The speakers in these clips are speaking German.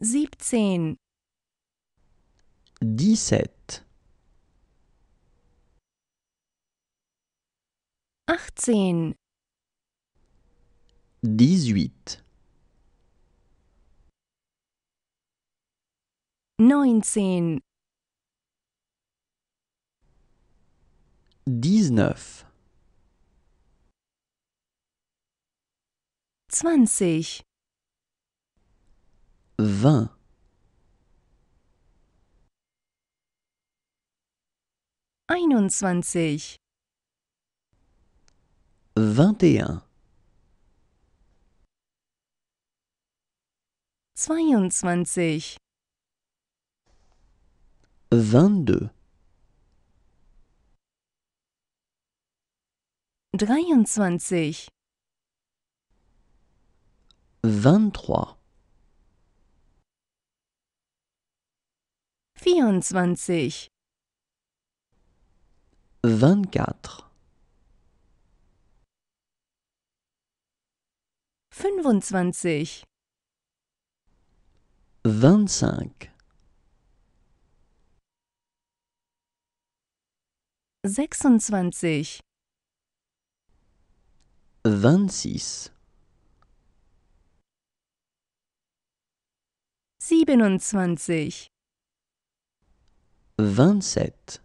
siebzehn, dix-sept, achtzehn, dix-huit, neunzehn, dix-neuf, zwanzig vin einundzwanzig vingt et un zweiundzwanzig vingt-deux dreiundzwanzig vingt-trois vierundzwanzig, vingt-quatre, fünfundzwanzig, vingt-cinq, sechsundzwanzig, siebenundzwanzig, vingt-sept,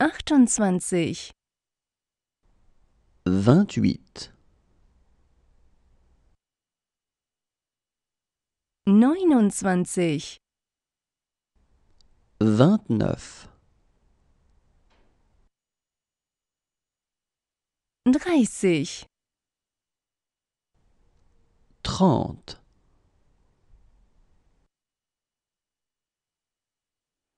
achtundzwanzig, vingt-huit, neunundzwanzig, vingt-neuf, dreißig, trente,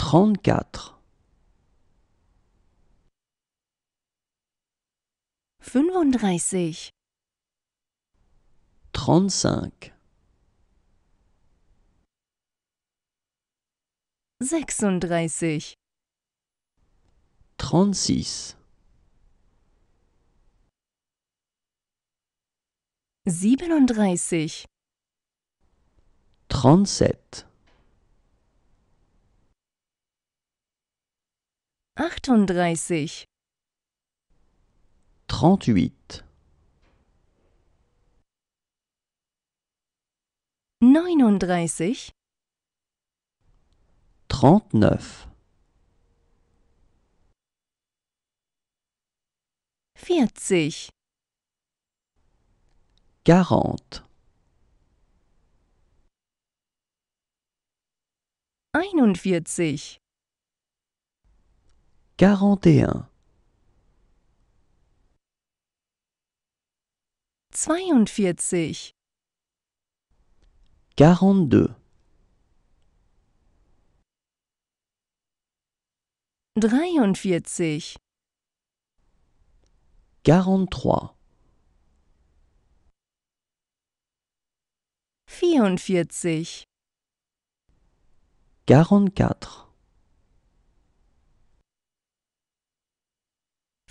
Trente-quatre. Fünfunddreißig. Trente-cinq. Sechsunddreißig. trente Siebenunddreißig. Trente-sept. achtunddreißig, trente-huit, neununddreißig, trente-neuf, vierzig, einundvierzig, quarante et un, zweiundvierzig, quarante-deux, dreiundvierzig, quarante-trois, vierundvierzig, quarante-quatre,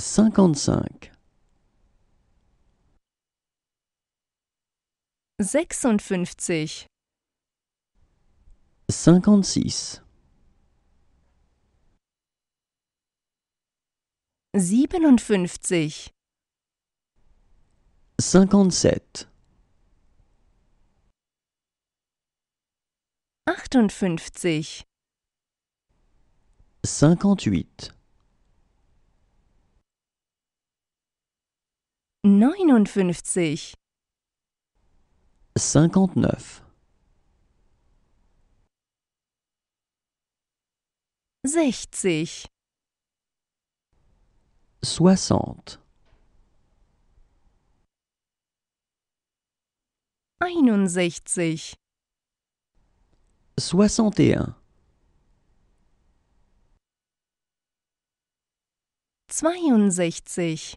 cinquante-cinq, sechsundfünfzig, cinquante-six, siebenundfünfzig, cinquante achtundfünfzig, cinquante-huit neunundfünfzig, cinquante-neuf, sechzig, soixante, einundsechzig, soixante zweiundsechzig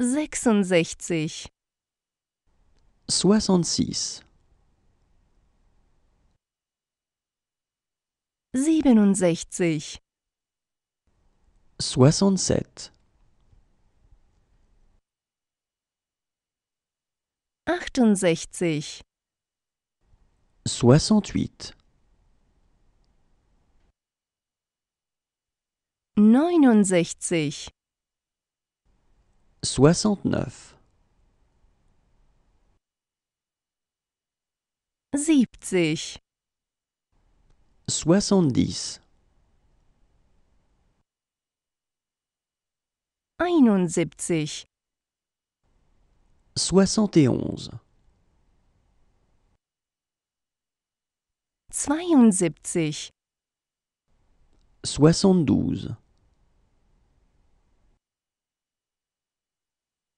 sechsundsechzig, soixante-six, siebenundsechzig, soixante-sept, achtundsechzig, soixante-huit, neunundsechzig 69 70 70 71 71 72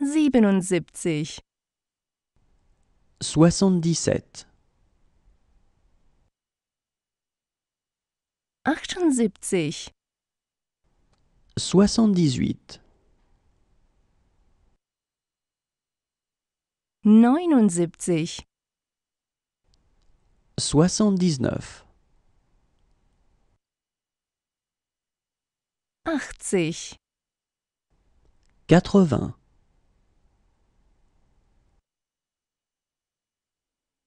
siebenundsiebzig soixante-dix-sept achtundsiebzig soixante-dix-huit neunundsiebzig soixante-dix-neuf achtzig quatre-vingts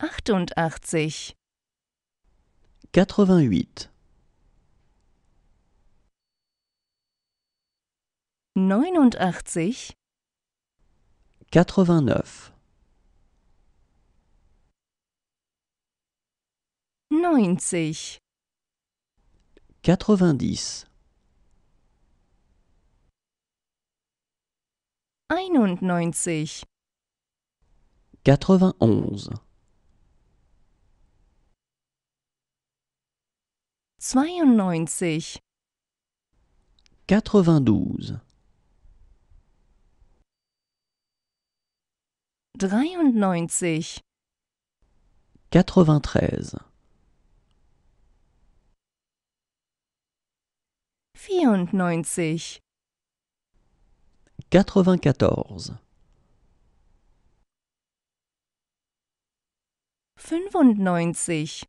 achtundachtzig, quatre-vingt-huit, neunundachtzig, quatre-vingt-neuf, neunzig, einundneunzig, quatre 92 92 93 94 94 94 95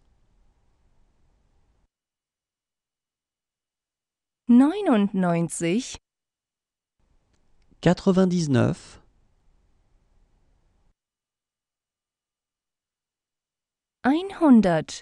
neunundneunzig, quatre vingt dix einhundert,